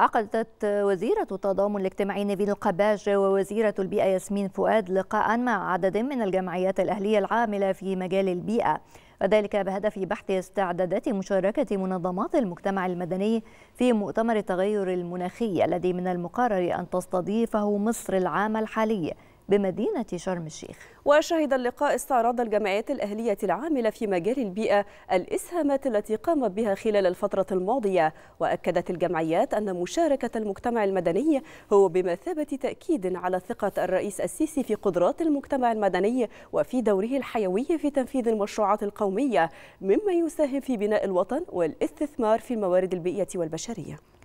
عقدت وزيرة التضامن الاجتماعي نبيل القباج ووزيرة البيئة ياسمين فؤاد لقاء مع عدد من الجمعيات الأهلية العاملة في مجال البيئة وذلك بهدف بحث استعدادات مشاركة منظمات المجتمع المدني في مؤتمر التغير المناخي الذي من المقرر أن تستضيفه مصر العام الحالي بمدينة شرم الشيخ وشهد اللقاء استعراض الجمعيات الأهلية العاملة في مجال البيئة الإسهامات التي قامت بها خلال الفترة الماضية وأكدت الجمعيات أن مشاركة المجتمع المدني هو بمثابة تأكيد على ثقة الرئيس السيسي في قدرات المجتمع المدني وفي دوره الحيوي في تنفيذ المشروعات القومية مما يساهم في بناء الوطن والاستثمار في الموارد البيئية والبشرية